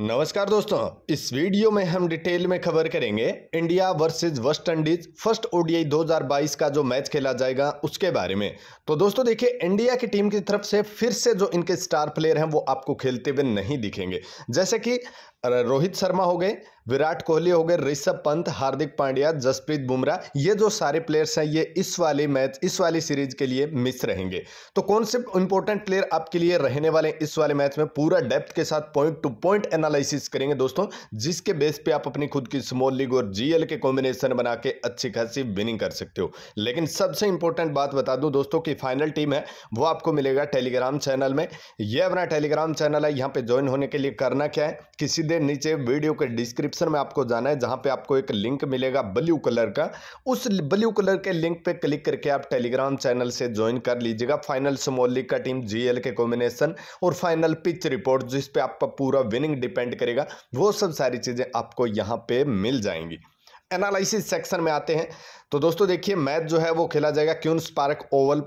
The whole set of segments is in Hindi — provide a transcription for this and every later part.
नमस्कार दोस्तों इस वीडियो में हम डिटेल में खबर करेंगे India versus West Indies first ODI 2022 का जो मैच खेला जाएगा उसके बारे में तो दोस्तों देखिए इंडिया की टीम की तरफ से फिर से जो इनके स्टार प्लेयर हैं वो आपको खेलते हुए नहीं दिखेंगे जैसे कि रोहित शर्मा हो गए विराट कोहली हो गए ऋषभ पंत हार्दिक पांड्या जसप्रीत बुमराह ये जो सारे प्लेयर्स हैं ये इस वाले मैच इस वाली सीरीज के लिए मिस रहेंगे तो कौन से इंपॉर्टेंट प्लेयर आपके लिए रहने वाले इस वाले मैच में पूरा डेप्थ के साथ पॉइंट टू पॉइंट एनालिसिस करेंगे दोस्तों जिसके बेस पे आप अपनी खुद की स्मॉल लीग और जीएल के कॉम्बिनेशन बना के अच्छी खासी विनिंग कर सकते हो लेकिन सबसे इंपॉर्टेंट बात बता दूं दोस्तों की फाइनल टीम है वो आपको मिलेगा टेलीग्राम चैनल में यह अपना टेलीग्राम चैनल है यहाँ पे ज्वाइन होने के लिए करना क्या है किसी देर नीचे वीडियो के डिस्क्रिप्शन डिस्क्रिप्शन में आपको जाना है जहां पे आपको एक लिंक मिलेगा ब्लू कलर का उस ब्लू कलर के लिंक पे क्लिक करके आप टेलीग्राम चैनल से ज्वाइन कर लीजिएगा फाइनल स्मॉल लीग का टीम जीएल के कॉम्बिनेशन और फाइनल पिच रिपोर्ट जिस पे आपका पूरा विनिंग डिपेंड करेगा वो सब सारी चीज़ें आपको यहाँ पे मिल जाएंगी एनालिसिस सेक्शन में आते हैं तो दोस्तों देखिए मैच जो है वो खेला जाएगा Queen's Park Oval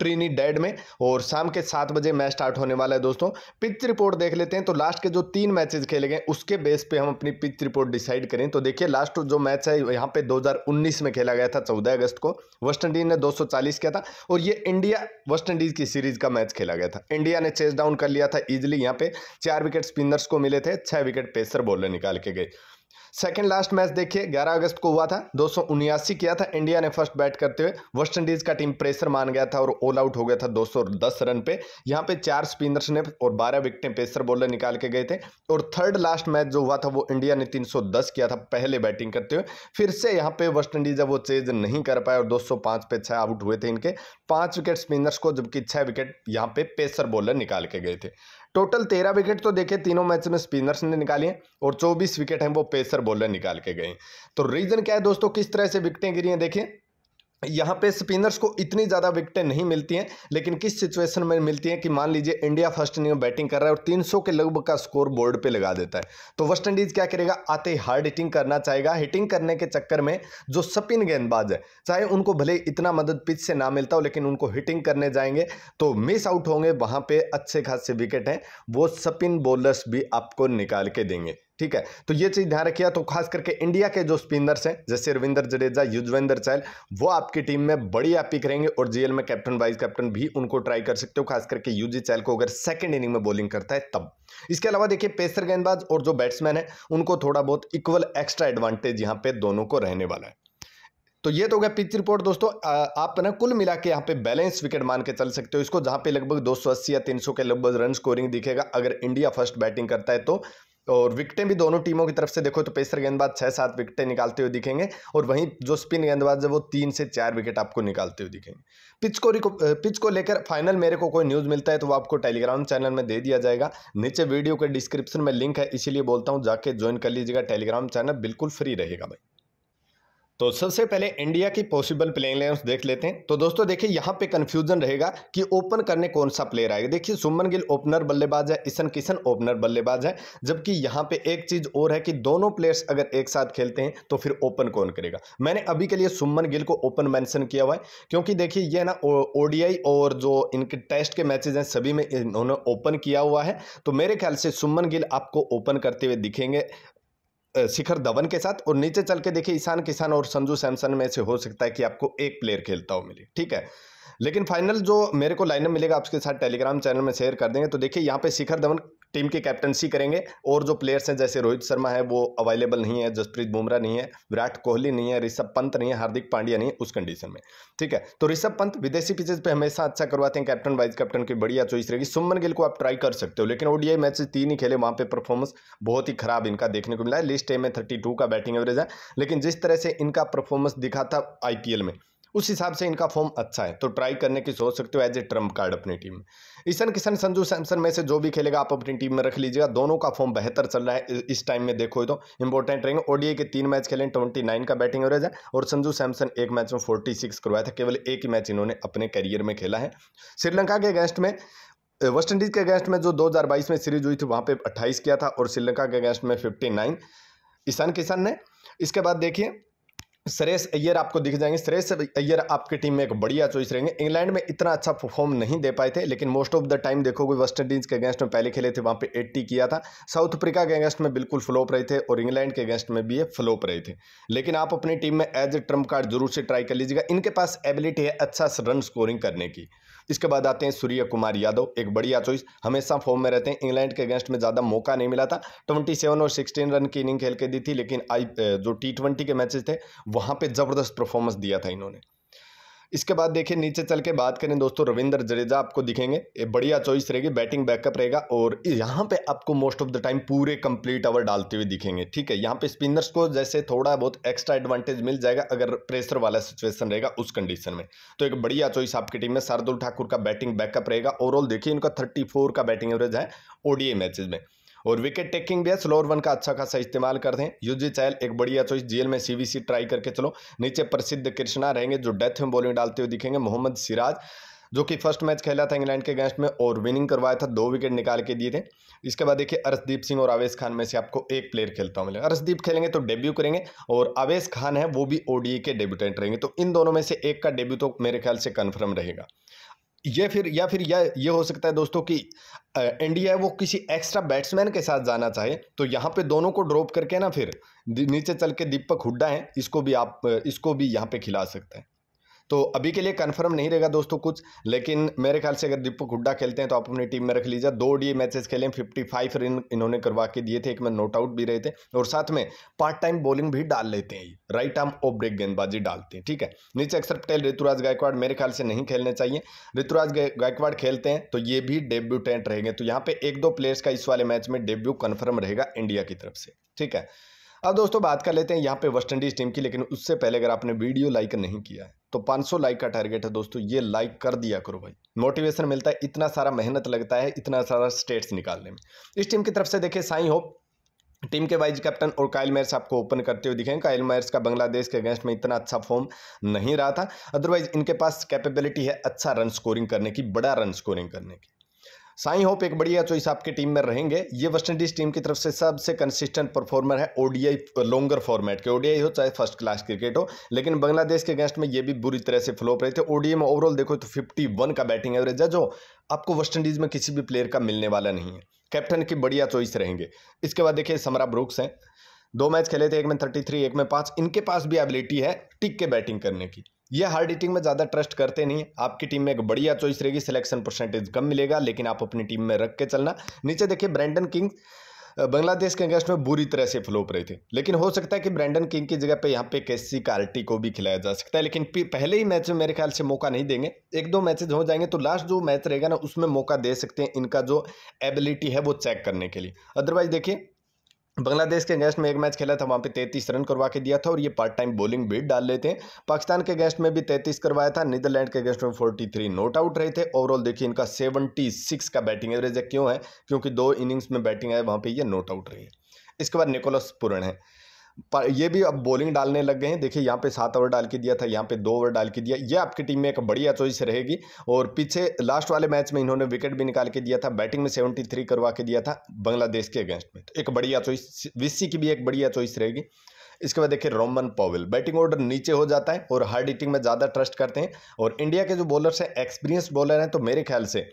Trinidad में और शाम के सात बजे मैच स्टार्ट होने वाला है दोस्तों पिच रिपोर्ट देख लेते हैं तो लास्ट के जो तीन मैचेस खेले गए उसके बेस पे हम अपनी पिच रिपोर्ट डिसाइड करें तो देखिए लास्ट जो मैच है यहाँ पे 2019 में खेला गया था 14 अगस्त को वेस्ट इंडीज ने 240 किया था और ये इंडिया वेस्टइंडीज की सीरीज का मैच खेला गया था इंडिया ने चेस डाउन कर लिया था ईजिली यहाँ पे चार विकेट स्पिनर्स को मिले थे छह विकेट पेसर बॉलर निकाल के गए सेकेंड लास्ट मैच देखिए 11 अगस्त को हुआ था दो किया था इंडिया ने फर्स्ट बैट करते हुए वेस्ट इंडीज का टीम प्रेशर मान गया था और ऑल आउट हो गया था 210 रन पे यहाँ पे चार स्पिनर्स ने और 12 विकेटें पेसर बॉलर निकाल के गए थे और थर्ड लास्ट मैच जो हुआ था वो इंडिया ने 310 किया था पहले बैटिंग करते हुए फिर से यहाँ पे वेस्ट इंडीज जब वो चेज नहीं कर पाए और दो पे छः आउट हुए थे इनके पाँच विकेट स्पिनर्स को जबकि छः विकेट यहाँ पे पेसर बॉलर निकाल के गए थे टोटल तेरह विकेट तो देखे तीनों मैच में स्पिनर्स ने निकाली और चौबीस विकेट हैं वो पेसर बॉलर निकाल के गए तो रीज़न क्या है दोस्तों किस तरह से विकटें गिरी हैं देखें यहाँ पे स्पिनर्स को इतनी ज़्यादा विकटें नहीं मिलती हैं लेकिन किस सिचुएशन में मिलती हैं कि मान लीजिए इंडिया फर्स्ट इनिंग में बैटिंग कर रहा है और 300 के लगभग का स्कोर बोर्ड पे लगा देता है तो वेस्ट इंडीज़ क्या करेगा आते ही हार्ड हिटिंग करना चाहेगा हिटिंग करने के चक्कर में जो स्पिन गेंदबाज है चाहे उनको भले इतना मदद पिच से ना मिलता हो लेकिन उनको हिटिंग करने जाएंगे तो मिस आउट होंगे वहाँ पर अच्छे खासे विकेट हैं वो स्पिन बॉलर्स भी आपको निकाल के देंगे ठीक है तो ये चीज़ ध्यान रखिए तो खास करके इंडिया के जो स्पिनर्स हैं जैसे रविंदर जडेजा युजवेंद्र चहल वो आपकी टीम में बड़ी अपीक रहेंगे और जीएल में कैप्टन वाइस कैप्टन भी उनको ट्राई कर सकते हो खास करके यूजी चहल को अगर सेकंड इनिंग में बॉलिंग करता है तब इसके अलावा देखिए पेसर गेंदबाज और जो बैट्समैन है उनको थोड़ा बहुत इक्वल एक्स्ट्रा एडवांटेज यहाँ पे दोनों को रहने वाला है तो ये तो हो गया पिच रिपोर्ट दोस्तों आप ना कुल मिला के यहाँ पे बैलेंस विकेट मान के चल सकते हो इसको जहाँ पे लगभग 280 या 300 के लगभग रन स्कोरिंग दिखेगा अगर इंडिया फर्स्ट बैटिंग करता है तो और विकटें भी दोनों टीमों की तरफ से देखो तो पेसर गेंदबाज छः सात विकटें निकालते हुए दिखेंगे और वहीं जो स्पिन गेंदबाज है वो तीन से चार विकेट आपको निकालते हुए दिखेंगे पिच को पिच को लेकर फाइनल मेरे को कोई न्यूज़ मिलता है तो वो आपको टेलीग्राम चैनल में दे दिया जाएगा नीचे वीडियो के डिस्क्रिप्शन में लिंक है इसीलिए बोलता हूँ जाके ज्वाइन कर लीजिएगा टेलीग्राम चैनल बिल्कुल फ्री रहेगा भाई तो सबसे पहले इंडिया की पॉसिबल प्लेइंग इलेवन देख लेते हैं तो दोस्तों देखिए यहाँ पे कन्फ्यूजन रहेगा कि ओपन करने कौन सा प्लेयर आएगा देखिए सुमन गिल ओपनर बल्लेबाज है इसन किशन ओपनर बल्लेबाज है जबकि यहाँ पे एक चीज़ और है कि दोनों प्लेयर्स अगर एक साथ खेलते हैं तो फिर ओपन कौन करेगा मैंने अभी के लिए सुमन गिल को ओपन मैंशन किया हुआ है क्योंकि देखिए ये ना ओडीआई और जो इनके टेस्ट के मैचेज हैं सभी में इन्होंने ओपन किया हुआ है तो मेरे ख्याल से सुमन गिल आपको ओपन करते हुए दिखेंगे शिखर धवन के साथ और नीचे चल के देखिए ईशान किसान और संजू सैमसन में से हो सकता है कि आपको एक प्लेयर खेलता हो मिले ठीक है लेकिन फाइनल जो मेरे को लाइनअप मिलेगा आपके साथ टेलीग्राम चैनल में शेयर कर देंगे तो देखिए यहाँ पे शिखर धवन टीम की कैप्टनसी करेंगे और जो प्लेयर्स हैं जैसे रोहित शर्मा है वो अवेलेबल नहीं है जसप्रीत बुमराह नहीं है विराट कोहली नहीं है ऋषभ पंत नहीं है हार्दिक पांड्या नहीं है उस कंडीशन में ठीक है तो ऋषभ पंत विदेशी पिचेज पे हमेशा अच्छा करवाते हैं कैप्टन वाइस कैप्टन की बढ़िया चॉइस रहेगी सुमन गिल को आप ट्राई कर सकते हो लेकिन ओडीआई मैच तीन ही खेले वहाँ पे परफॉर्मेंस बहुत ही खराब इनका देखने को मिला है लिस्ट ए में थर्टी का बैटिंग एवरेज है लेकिन जिस तरह से इनका परफॉर्मेंस दिखा था आईपीएल में उस हिसाब से इनका फॉर्म अच्छा है तो ट्राई करने की सोच सकते हो एज ए ट्रम्प कार्ड अपनी टीम में ईशन किशन संजू सैमसन में से जो भी खेलेगा आप अपनी टीम में रख लीजिएगा दोनों का फॉर्म बेहतर चल रहा है इस टाइम में देखो तो इंपॉर्टेंट रहेंगे ओडीए के तीन मैच खेले ट्वेंटी नाइन का बैटिंग एवरेज है और संजू सैमसन एक मैच में फोर्टी सिक्स करवाया था केवल एक ही मैच इन्होंने अपने करियर में खेला है श्रीलंका के अगेंस्ट में वेस्ट इंडीज के अगेंस्ट में जो दो में सीरीज हुई थी वहाँ पर अट्ठाईस किया था और श्रीलंका के अगेंस्ट में नाइन ईशान किशन ने इसके बाद देखिए श्रेयस अय्यर आपको दिख जाएंगे सरेश अय्यर आपकी टीम में एक बढ़िया चॉइस रहेंगे इंग्लैंड में इतना अच्छा परफॉर्म नहीं दे पाए थे लेकिन मोस्ट ऑफ द टाइम देखोगे वेस्ट इंडीज़ के अगेंस्ट में पहले खेले थे वहाँ पे 80 किया था साउथ अफ्रीका के अगेंस्ट में बिल्कुल फ्लोप रहे थे और इंग्लैंड के अगेंस्ट में भी ये फ्लोप रहे थे लेकिन आप अपनी टीम में एज ए ट्रम्प कार्ड जरूर से ट्राई कर लीजिएगा इनके पास एबिलिटी है अच्छा रन स्कोरिंग करने की इसके बाद आते हैं सूर्य कुमार यादव एक बढ़िया चॉइस हमेशा फॉर्म में रहते हैं इंग्लैंड के अगेंस्ट में ज़्यादा मौका नहीं मिला था ट्वेंटी और सिक्सटीन रन की इनिंग खेल के दी थी लेकिन आई जो टी के मैचेज थे वहाँ पे ज़बरदस्त परफॉर्मेंस दिया था इन्होंने इसके बाद देखिए नीचे चल के बात करें दोस्तों रविंदर जडेजा आपको दिखेंगे ये बढ़िया चॉइस रहेगी बैटिंग बैकअप रहेगा और यहाँ पे आपको मोस्ट ऑफ द टाइम पूरे कंप्लीट ओवर डालते हुए दिखेंगे ठीक है यहाँ पे स्पिनर्स को जैसे थोड़ा बहुत एक्स्ट्रा एडवांटेज मिल जाएगा अगर प्रेशर वाला सिचुएशन रहेगा उस कंडीशन में तो एक बढ़िया चॉइस आपकी टीम में शार्दुल ठाकुर का बैटिंग बैकअप रहेगा ओवरऑल देखिए इनका थर्टी का बैटिंग एवरेज है ओडीए मैचेज में और विकेट टेकिंग भी है स्लोअर वन का अच्छा खासा इस्तेमाल कर दें यूजी चैल एक बढ़िया चॉइस जीएल में सीवीसी ट्राई करके चलो नीचे प्रसिद्ध कृष्णा रहेंगे जो डेथ में बॉलिंग डालते हुए दिखेंगे मोहम्मद सिराज जो कि फर्स्ट मैच खेला था इंग्लैंड के अगेंस्ट में और विनिंग करवाया था दो विकेट निकाल के दिए थे इसके बाद देखिए अरसदीप सिंह और आवेश खान में से आपको एक प्लेयर खेलता हूँ मिलेगा अरसदीप खेलेंगे तो डेब्यू करेंगे और आवेश खान है वो भी ओडीए के डेब्यूटेंट रहेंगे तो इन दोनों में से एक का डेब्यू तो मेरे ख्याल से कन्फर्म रहेगा ये फिर या फिर या ये हो सकता है दोस्तों कि इंडिया वो किसी एक्स्ट्रा बैट्समैन के साथ जाना चाहे तो यहाँ पे दोनों को ड्रॉप करके ना फिर नीचे चल के दीपक हुड्डा है इसको भी आप इसको भी यहाँ पे खिला सकते हैं तो अभी के लिए कंफर्म नहीं रहेगा दोस्तों कुछ लेकिन मेरे ख्याल से अगर दीपक हुड्डा खेलते हैं तो आप अपनी टीम में रख लीजिए दो डी मैचेस खेले फिफ्टी फाइव रन इन्होंने करवा के दिए थे एक में नोट आउट भी रहे थे और साथ में पार्ट टाइम बॉलिंग भी डाल लेते हैं राइट आर्म और ब्रेक गेंदबाजी डालते हैं ठीक है नीचे अक्सर पटेल ऋतुराज गायकवाड़ मेरे ख्याल से नहीं खेलने चाहिए ऋतुराज गायकवाड़ खेलते हैं तो ये भी डेब्यूटेंट रहेंगे तो यहाँ पे एक दो प्लेयर्स का इस वाले मैच में डेब्यू कन्फर्म रहेगा इंडिया की तरफ से ठीक है अब दोस्तों बात कर लेते हैं यहाँ पे इंडीज़ टीम की लेकिन उससे पहले अगर आपने वीडियो लाइक नहीं किया है तो 500 लाइक का टारगेट है दोस्तों ये लाइक कर दिया करो भाई मोटिवेशन मिलता है इतना सारा मेहनत लगता है इतना सारा स्टेट्स निकालने में इस टीम की तरफ से देखें साई होप टीम के वाइस कैप्टन और कायल मेयर्स आपको ओपन करते हुए दिखेंगे कायल मैर्स का बांग्लादेश के अगेंस्ट में इतना अच्छा फॉर्म नहीं रहा था अदरवाइज इनके पास कैपेबिलिटी है अच्छा रन स्कोरिंग करने की बड़ा रन स्कोरिंग करने की साई होप एक बढ़िया चॉइस आपकी टीम में रहेंगे ये वेस्टइंडीज टीम की तरफ से सबसे कंसिस्टेंट परफॉर्मर है ओडीआई लॉन्गर फॉर्मेट के ओडीआई हो चाहे फर्स्ट क्लास क्रिकेट हो लेकिन बांग्लादेश के अगेंस्ट में ये भी बुरी तरह से फ्लोप रहे थे ओडीआई में ओवरऑल देखो तो फिफ्टी का बैटिंग एवरेज है जो आपको वेस्टइंडीज़ में किसी भी प्लेयर का मिलने वाला नहीं है कैप्टन की बढ़िया चॉइस रहेंगे इसके बाद देखिए समरा ब्रुक्स हैं दो मैच खेले थे एक में थर्टी थ्री एक में पाँच इनके पास भी एबिलिटी है टिक के बैटिंग करने की ये हार्ड हिटिंग में ज़्यादा ट्रस्ट करते नहीं आपकी टीम में एक बढ़िया चॉइस रहेगी सिलेक्शन परसेंटेज कम मिलेगा लेकिन आप अपनी टीम में रख के चलना नीचे देखिए ब्रैंडन किंग बांग्लादेश के अगेंस्ट में बुरी तरह से फ्लोप रहे थे लेकिन हो सकता है कि ब्रैंडन किंग की जगह पे यहाँ पे केसी कार्टी को भी खिलाया जा सकता है लेकिन पहले ही मैच में मेरे ख्याल से मौका नहीं देंगे एक दो मैचेज हो जाएंगे तो लास्ट जो मैच रहेगा ना उसमें मौका दे सकते हैं इनका जो एबिलिटी है वो चेक करने के लिए अदरवाइज देखिए बांग्लादेश के अगेंस्ट में एक मैच खेला था वहाँ पे 33 रन करवा के दिया था और ये पार्ट टाइम बॉलिंग बीट डाल लेते हैं पाकिस्तान के अगेंस्ट में भी तैंतीस करवाया था नीदरलैंड के अगेंस्ट में फोर्टी थ्री नॉट आउट रहे थे ओवरऑल देखिए इनका 76 सिक्स का बैटिंग एवरेज है क्यों है क्योंकि दो इनिंग्स में बैटिंग है वहाँ पर ये नॉट आउट रही है इसके बाद निकोलस पुरन है पर ये भी अब बॉलिंग डालने लग गए हैं देखिए यहाँ पे सात ओवर डाल के दिया था यहाँ पे दो ओवर डाल के दिया ये आपकी टीम में एक बढ़िया चॉइस रहेगी और पीछे लास्ट वाले मैच में इन्होंने विकेट भी निकाल के दिया था बैटिंग में सेवेंटी थ्री करवा के दिया था बांग्लादेश के अगेंस्ट में तो एक बढ़िया चॉइस विस्सी की भी एक बढ़िया चॉइस रहेगी इसके बाद देखिए रोमन पॉवेल बैटिंग ऑर्डर नीचे हो जाता है और हार्ड हिटिंग में ज़्यादा ट्रस्ट करते हैं और इंडिया के जो बॉलर्स हैं एक्सपीरियंस बॉलर हैं तो मेरे ख्याल से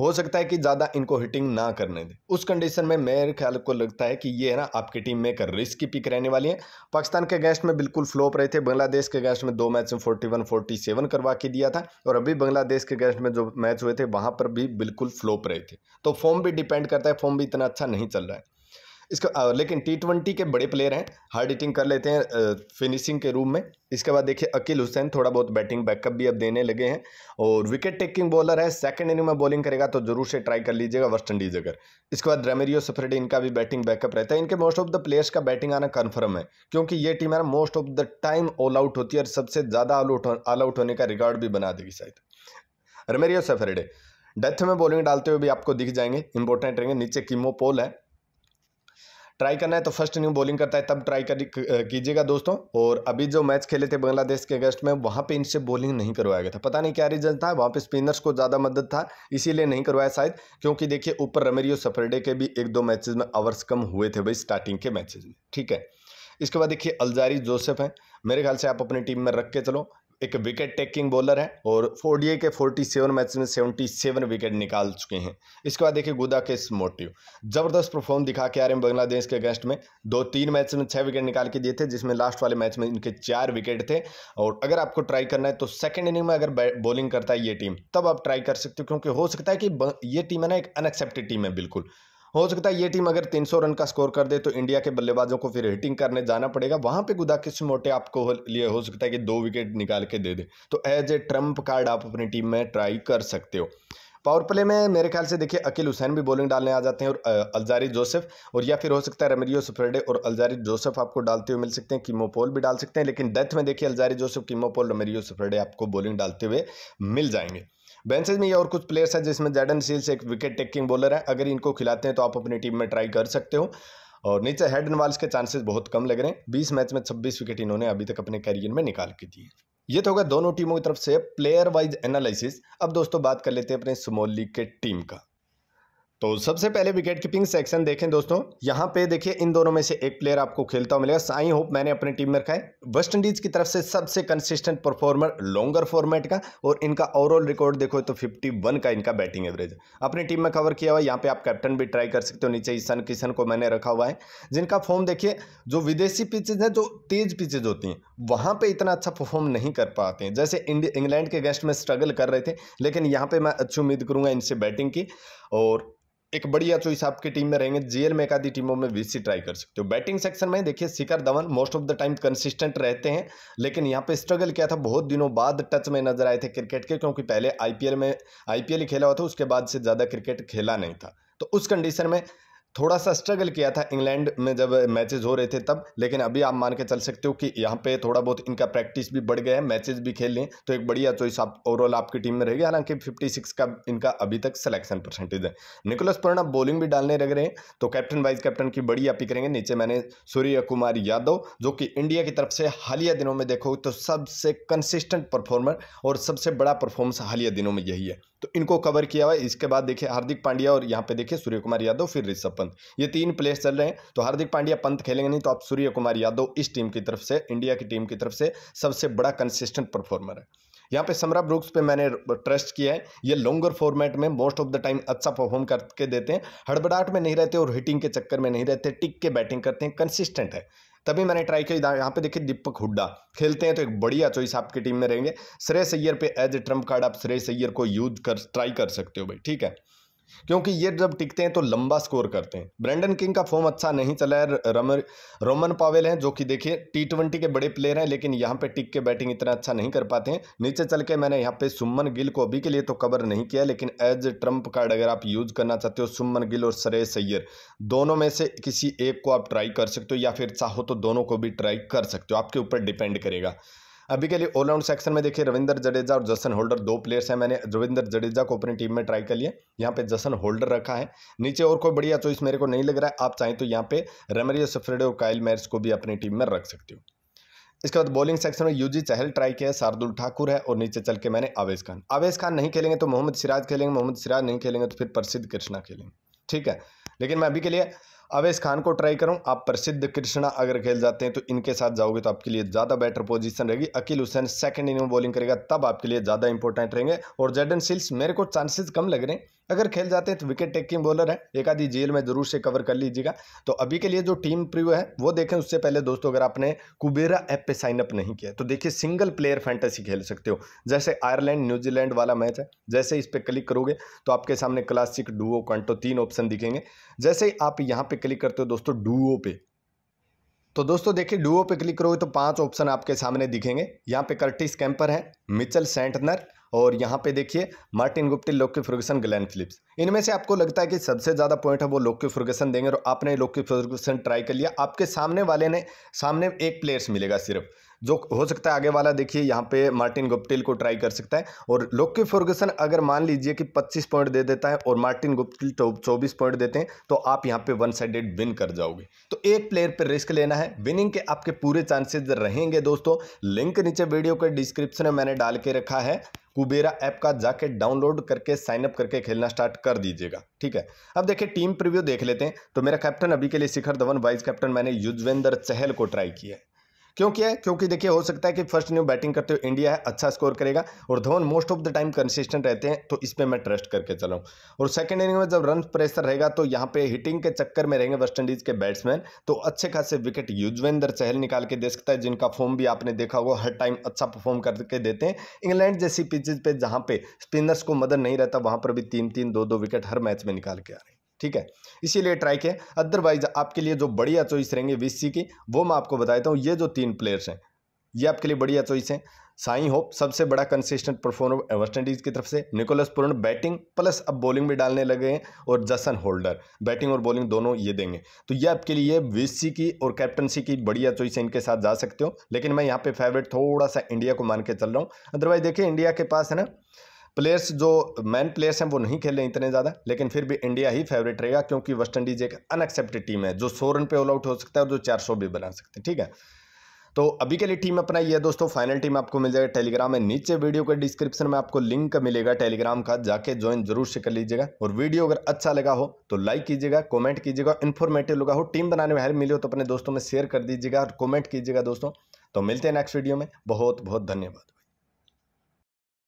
हो सकता है कि ज़्यादा इनको हिटिंग ना करने दें उस कंडीशन में मेरे ख्याल को लगता है कि ये है ना आपकी टीम में एक रिस्क की पिक रहने वाली है पाकिस्तान के अगेंस्ट में बिल्कुल फ्लोप रहे थे बांग्लादेश के अगेंस्ट में दो मैच में फोर्टी वन फोर्टी सेवन करवा के दिया था और अभी बांग्लादेश के अगेंस्ट में जो मैच हुए थे वहाँ पर भी बिल्कुल फ्लोप रहे थे तो फॉर्म भी डिपेंड करता है फॉर्म भी इतना अच्छा नहीं चल रहा है इसका लेकिन टी ट्वेंटी के बड़े प्लेयर हैं हार्ड हिटिंग कर लेते हैं फिनिशिंग के रूम में इसके बाद देखिए अकील हुसैन थोड़ा बहुत बैटिंग बैकअप भी अब देने लगे हैं और विकेट टेकिंग बॉलर है सेकंड इनिंग में बॉलिंग करेगा तो जरूर से ट्राई कर लीजिएगा वेस्ट इंडीज अगर इसके बाद रेमेरियो सफरेडी इनका भी बैटिंग बैकअप रहता है इनके मोस्ट ऑफ द प्लेयर्स का बैटिंग आना कन्फर्म है क्योंकि ये टीम है most of the time all out होती है और सबसे ज़्यादा ऑल आउट होने का रिकॉर्ड भी बना देगी शायद रेमेरियो सफरेडे डेथ में बॉलिंग डालते हुए भी आपको दिख जाएंगे इंपॉर्टेंट रहेंगे नीचे किमो पोल है ट्राई करना है तो फर्स्ट इनिंग बॉलिंग करता है तब ट्राई कर कीजिएगा दोस्तों और अभी जो मैच खेले थे बांग्लादेश के अगेंस्ट में वहाँ पे इनसे बॉलिंग नहीं करवाया गया था पता नहीं क्या रीजन था वहाँ पे स्पिनर्स को ज़्यादा मदद था इसीलिए नहीं करवाया शायद क्योंकि देखिए ऊपर रमेरियो सफरडे के भी एक दो मैचेज में आवर्स कम हुए थे भाई स्टार्टिंग के मैचेज में ठीक है इसके बाद देखिए अलजारी जोसेफ हैं मेरे ख्याल से आप अपनी टीम में रख के चलो एक विकेट टेकिंग बॉलर है और फोर्डीए के 47 मैच में 77 विकेट निकाल चुके हैं इसके बाद देखिए गुदा के मोटिव जबरदस्त परफॉर्म दिखा के आ रहे हैं बांग्लादेश के अगेंस्ट में दो तीन मैच में छह विकेट निकाल के दिए थे जिसमें लास्ट वाले मैच में इनके चार विकेट थे और अगर आपको ट्राई करना है तो सेकेंड इनिंग में अगर बॉलिंग करता है ये टीम तब आप ट्राई कर सकते हो क्योंकि हो सकता है कि ये टीम है ना एक अनएक्सेप्टेड टीम है बिल्कुल हो सकता है ये टीम अगर 300 रन का स्कोर कर दे तो इंडिया के बल्लेबाजों को फिर हिटिंग करने जाना पड़ेगा वहां पे गुदा किसी मोटे आपको लिए हो सकता है कि दो विकेट निकाल के दे दे तो एज ए ट्रम्प कार्ड आप अपनी टीम में ट्राई कर सकते हो पावर प्ले में मेरे ख्याल से देखिए अकील हुसैन भी बॉलिंग डालने आ जाते हैं और अलजारी जोसेफ और या फिर हो सकता है रमेरियो सफरडे और अलजारी जोसेफ आपको डालते हुए मिल सकते हैं किमोपोल भी डाल सकते हैं लेकिन डेथ में देखिए अलजारी जोसेफ किमोपोल रमेरियो सफरडे आपको बॉलिंग डालते हुए मिल जाएंगे बेंचेज में ये और कुछ प्लेयर्स हैं जिसमें जैडन सील्स एक विकेट टेकिंग बॉलर है अगर इनको खिलाते हैं तो आप अपनी टीम में ट्राई कर सकते हो और नीचे हेड एंड वाल्स के चांसेस बहुत कम लग रहे हैं बीस मैच में छब्बीस विकेट इन्होंने अभी तक अपने कैरियर में निकाल के दिए ये तो होगा दोनों टीमों की तरफ से प्लेयर वाइज एनालिसिस अब दोस्तों बात कर लेते हैं अपने स्मॉल लीग के टीम का तो सबसे पहले विकेट कीपिंग सेक्शन देखें दोस्तों यहाँ पे देखिए इन दोनों में से एक प्लेयर आपको खेलता हुआ मिलेगा आई होप मैंने अपनी टीम में रखा है वेस्ट इंडीज की तरफ से सबसे कंसिस्टेंट परफॉर्मर लॉन्गर फॉर्मेट का और इनका ओवरऑल रिकॉर्ड देखो तो 51 का इनका बैटिंग एवरेज अपनी टीम में कवर किया हुआ यहाँ पे आप कैप्टन भी ट्राई कर सकते हो नीचे ईशान किशन को मैंने रखा हुआ है जिनका फॉर्म देखिए जो विदेशी पिचेज हैं जो तेज पिचेज होती हैं वहाँ पर इतना अच्छा परफॉर्म नहीं कर पाते हैं जैसे इंग्लैंड के गेस्ट में स्ट्रगल कर रहे थे लेकिन यहाँ पर मैं अच्छी उम्मीद करूँगा इनसे बैटिंग की और एक बढ़िया चॉइस आपकी टीम में रहेंगे जीएल में एक आधी टीमों में वीसी ट्राई कर सकते हो बैटिंग सेक्शन में देखिए Shikhar Dhawan most of the time consistent रहते हैं लेकिन यहाँ पे स्ट्रगल किया था बहुत दिनों बाद टच में नजर आए थे क्रिकेट के क्योंकि पहले आईपीएल में आईपीएल खेला हुआ था उसके बाद से ज़्यादा क्रिकेट खेला नहीं था तो उस कंडीशन में थोड़ा सा स्ट्रगल किया था इंग्लैंड में जब मैचेस हो रहे थे तब लेकिन अभी आप मान के चल सकते हो कि यहाँ पे थोड़ा बहुत इनका प्रैक्टिस भी बढ़ गया है मैचेस भी खेल लें तो एक बढ़िया चॉइस आप ओवरऑल आपकी टीम में रहेगी हालांकि फिफ्टी सिक्स का इनका अभी तक सिलेक्शन परसेंटेज है निकोलस प्रणब बॉलिंग भी डालने लग रहे हैं तो कैप्टन वाइस कैप्टन की बढ़िया पिक रहेंगे नीचे मैंने सूर्य कुमार यादव जो कि इंडिया की तरफ से हालिया दिनों में देखो तो सबसे कंसिस्टेंट परफॉर्मर और सबसे बड़ा परफॉर्मेंस हालिया दिनों में यही है तो इनको कवर किया हुआ है इसके बाद देखिए हार्दिक पांड्या और यहाँ पे देखिए सूर्य कुमार यादव फिर ऋषभ पंत ये तीन प्लेयर्स चल रहे हैं तो हार्दिक पांड्या पंत खेलेंगे नहीं तो आप सूर्य कुमार यादव इस टीम की तरफ से इंडिया की टीम की तरफ से सबसे बड़ा कंसिस्टेंट परफॉर्मर है यहाँ पे समरा ब्रुक्स पे मैंने ट्रस्ट किया है ये लॉन्गर फॉर्मेट में मोस्ट ऑफ द टाइम अच्छा परफॉर्म करके देते हैं हड़बड़ाहट में नहीं रहते और हिटिंग के चक्कर में नहीं रहते टिक के बैटिंग करते हैं कंसिस्टेंट है तभी मैंने ट्राई किया यहाँ पे देखिए दीपक हुड्डा खेलते हैं तो एक बढ़िया चॉइस आपकी टीम में रहेंगे श्रेय सैयर पे एज ए ट्रम्प कार्ड आप श्रेय सैयर को यूज कर ट्राई कर सकते हो भाई ठीक है क्योंकि ये जब टिकते हैं तो लंबा स्कोर करते हैं ब्रेंडन किंग का फॉर्म अच्छा नहीं चला है रमर रोमन पावेल हैं जो कि देखिए टी ट्वेंटी के बड़े प्लेयर हैं लेकिन यहाँ पे टिक के बैटिंग इतना अच्छा नहीं कर पाते हैं नीचे चल के मैंने यहाँ पे सुमन गिल को अभी के लिए तो कवर नहीं किया लेकिन एज ट्रंप कार्ड अगर आप यूज करना चाहते हो सुमन गिल और सरे सैयर दोनों में से किसी एक को आप ट्राई कर सकते हो या फिर चाहो तो दोनों को भी ट्राई कर सकते हो आपके ऊपर डिपेंड करेगा अभी के लिए ऑलराउंड सेक्शन में देखिए रविंदर जडेजा और जसन होल्डर दो प्लेयर्स हैं मैंने रविंदर जडेजा को अपनी टीम में ट्राई कर लिया यहाँ पे जसन होल्डर रखा है नीचे और कोई बढ़िया चॉइस मेरे को नहीं लग रहा है आप चाहें तो यहाँ पे रेमरियो सफ्रेडो काइल मैर्स को भी अपनी टीम में रख सकती हूँ इसके बाद बॉलिंग सेक्शन में यूजी चहल ट्राई किया है शार्दुल ठाकुर है और नीचे चल के मैंने आवेश खान आवेश खान नहीं खेलेंगे तो मोहम्मद सिराज खेलेंगे मोहम्मद सिराज नहीं खेलेंगे तो फिर प्रसिद्ध कृष्णा खेलेंगे ठीक है लेकिन मैं अभी के लिए अवेश खान को ट्राई करूं आप प्रसिद्ध कृष्णा अगर खेल जाते हैं तो इनके साथ जाओगे तो आपके लिए ज़्यादा बेटर पोजीशन रहेगी Akeal Hosein second inning bowling करेगा तब आपके लिए ज़्यादा इंपॉर्टेंट रहेंगे और जेडन सिल्स मेरे को चांसेस कम लग रहे हैं अगर खेल जाते हैं तो विकेट टेकिंग बॉलर है एक आधी जेल में जरूर से कवर कर लीजिएगा तो अभी के लिए जो टीम प्रिव्यू है वो देखें उससे पहले दोस्तों अगर आपने कुबेरा ऐप पे साइन अप नहीं किया तो देखिए सिंगल प्लेयर फैंटेसी खेल सकते हो जैसे आयरलैंड न्यूजीलैंड वाला मैच है जैसे इस पर क्लिक करोगे तो आपके सामने क्लासिक डुओ कंटो तीन ऑप्शन दिखेंगे जैसे आप यहाँ पर क्लिक करते हो दोस्तों डुओ पे तो दोस्तों देखिए डुओ पे क्लिक करोगे तो पांच ऑप्शन आपके सामने दिखेंगे यहाँ पे कर्टिस कैंपर है मिचल सेंटनर और यहाँ पे देखिए Martin Guptill Lockie Ferguson Glenn Phillips इनमें से आपको लगता है कि सबसे ज़्यादा पॉइंट है वो लोकी फर्गसन देंगे और आपने लोकी फर्गसन ट्राई कर लिया आपके सामने वाले ने सामने एक प्लेयर्स मिलेगा सिर्फ जो हो सकता है आगे वाला देखिए यहाँ पे मार्टिन गुप्टिल को ट्राई कर सकता है और लोकी फर्गसन अगर मान लीजिए कि 25 पॉइंट दे देता है और मार्टिन गुप्टिल तो चौबीस पॉइंट देते हैं तो आप यहाँ पे वन साइडेड विन कर जाओगे तो एक प्लेयर पर रिस्क लेना है विनिंग के आपके पूरे चांसेज रहेंगे दोस्तों लिंक नीचे वीडियो के डिस्क्रिप्शन में मैंने डाल के रखा है कुबेरा ऐप का जाके डाउनलोड करके साइन अप करके खेलना स्टार्ट कर दीजिएगा ठीक है अब देखिए टीम प्रीव्यू देख लेते हैं तो मेरा कैप्टन अभी के लिए शिखर धवन वाइस कैप्टन मैंने युजवेंद्र चहल को ट्राई किया है क्यों किया है क्योंकि देखिए हो सकता है कि फर्स्ट न्यू बैटिंग करते हुए इंडिया है अच्छा स्कोर करेगा और Dhawan most of the time consistent रहते हैं तो इस पर मैं ट्रस्ट करके चलाऊँ और सेकेंड इनिंग में जब रन प्रेशर रहेगा तो यहाँ पे हिटिंग के चक्कर में रहेंगे वेस्ट इंडीज के बैट्समैन तो अच्छे खासे विकेट युजवेंद्र चहल निकाल के दे सकता है जिनका फॉर्म भी आपने देखा होगा हर टाइम अच्छा परफॉर्म करके देते हैं इंग्लैंड जैसी पिचेज पर जहाँ पे स्पिनर्स को मदद नहीं रहता वहाँ पर भी तीन तीन दो दो विकेट हर मैच में निकाल के आ रहे हैं ठीक है इसीलिए ट्राई किया अदरवाइज आपके लिए जो बढ़िया चॉइस रहेंगे वीसी की वो मैं आपको बताता हूँ ये जो तीन प्लेयर्स हैं ये आपके लिए बढ़िया चॉइस है साई होप सबसे बड़ा कंसिस्टेंट परफॉर्मर वेस्ट इंडीज की तरफ से निकोलस पुरन बैटिंग प्लस अब बॉलिंग भी डालने लगे हैं और जसन होल्डर बैटिंग और बॉलिंग दोनों ये देंगे तो ये आपके लिए वीसी की और कैप्टनसी की बढ़िया चॉइस इनके साथ जा सकते हो लेकिन मैं यहाँ पे फेवरेट थोड़ा सा इंडिया को मान के चल रहा हूँ अदरवाइज देखिए इंडिया के पास है ना प्लेयर्स जो मैन प्लेयर्स हैं वो नहीं खेले इतने ज़्यादा लेकिन फिर भी इंडिया ही फेवरेट रहेगा क्योंकि वेस्ट इंडीज एक अनएक्सेप्टेड टीम है जो सौ रन पे ऑल आउट हो सकता है और जो चार सौ भी बना सकते हैं ठीक है तो अभी के लिए टीम अपना ये दोस्तों फाइनल टीम आपको मिल जाएगा टेलीग्राम में नीचे वीडियो के डिस्क्रिप्शन में आपको लिंक मिलेगा टेलीग्राम का जाके ज्वाइन जरूर से कर लीजिएगा और वीडियो अगर अच्छा लगा हो तो लाइक कीजिएगा कमेंट कीजिएगा इन्फॉर्मेटिव लगा हो टीम बनाने में हेल्प मिली हो तो अपने दोस्तों में शेयर कर दीजिएगा और कॉमेंट कीजिएगा दोस्तों तो मिलते हैं नेक्स्ट वीडियो में बहुत बहुत धन्यवाद